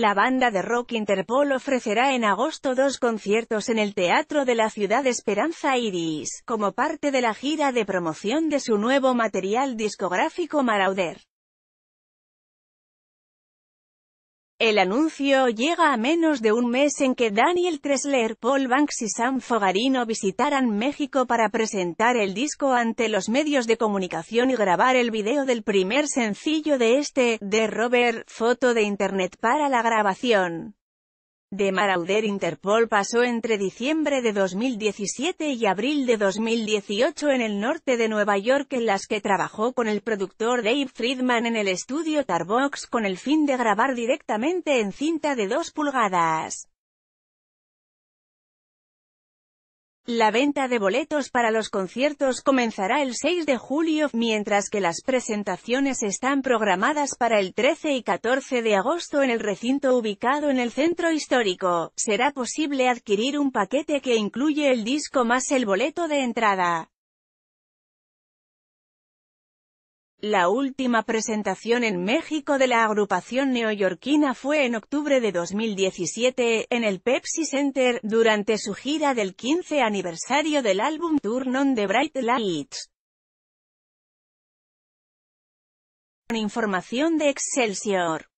La banda de rock Interpol ofrecerá en agosto dos conciertos en el Teatro de la Ciudad Esperanza Iris, como parte de la gira de promoción de su nuevo material discográfico Marauder. El anuncio llega a menos de un mes en que Daniel Tresler, Paul Banks y Sam Fogarino visitaran México para presentar el disco ante los medios de comunicación y grabar el video del primer sencillo de este, de Robert, foto de internet para la grabación de Marauder Interpol pasó entre diciembre de 2017 y abril de 2018 en el norte de Nueva York en las que trabajó con el productor Dave Friedman en el estudio Tarbox con el fin de grabar directamente en cinta de 2 pulgadas. La venta de boletos para los conciertos comenzará el 6 de julio, mientras que las presentaciones están programadas para el 13 y 14 de agosto en el recinto ubicado en el centro histórico. Será posible adquirir un paquete que incluye el disco más el boleto de entrada. La última presentación en México de la agrupación neoyorquina fue en octubre de 2017, en el Pepsi Center, durante su gira del 15 aniversario del álbum Turn on the Bright Lights. Con información de Excelsior.